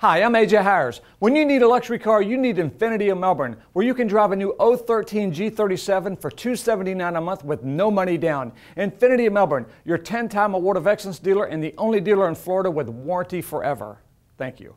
Hi, I'm AJ Hires. When you need a luxury car, you need Infinity of Melbourne, where you can drive a new 013 G37 for $279 a month with no money down. Infinity of Melbourne, your 10-time Award of Excellence dealer and the only dealer in Florida with warranty forever. Thank you.